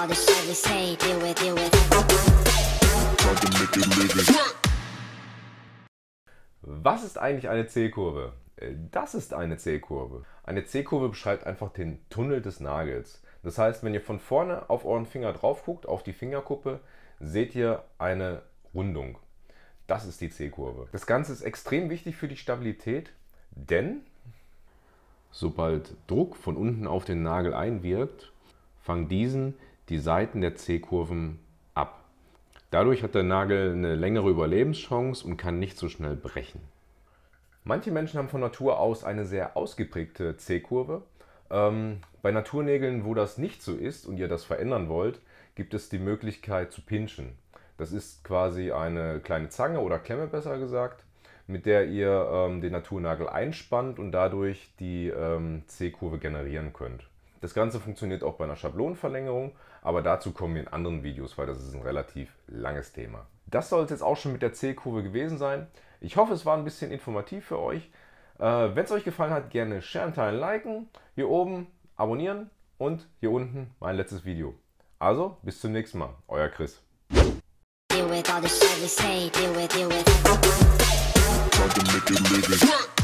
all the shit we say, deal with, deal with. Was ist eigentlich eine C-Kurve? Äh, das ist eine C-Kurve. Eine C-Kurve beschreibt einfach den Tunnel des Nagels. Das heißt, wenn ihr von vorne auf euren Finger drauf guckt, auf die Fingerkuppe, seht ihr eine Rundung. Das ist die C-Kurve. Das Ganze ist extrem wichtig für die Stabilität, denn sobald Druck von unten auf den Nagel einwirkt, fangen diesen die Seiten der C-Kurven ab. Dadurch hat der Nagel eine längere Überlebenschance und kann nicht so schnell brechen. Manche Menschen haben von Natur aus eine sehr ausgeprägte C-Kurve. Ähm, bei Naturnägeln, wo das nicht so ist und ihr das verändern wollt, gibt es die Möglichkeit zu pinschen. Das ist quasi eine kleine Zange oder Klemme besser gesagt, mit der ihr ähm, den Naturnagel einspannt und dadurch die ähm, C-Kurve generieren könnt. Das Ganze funktioniert auch bei einer Schablonenverlängerung, aber dazu kommen wir in anderen Videos, weil das ist ein relativ langes Thema. Das soll es jetzt auch schon mit der C-Kurve gewesen sein. Ich hoffe, es war ein bisschen informativ für euch. Äh, Wenn es euch gefallen hat, gerne scheren, teilen, liken, hier oben abonnieren und hier unten mein letztes Video. Also, bis zum nächsten Mal. Euer Chris. with all the shit we say, deal with, deal with.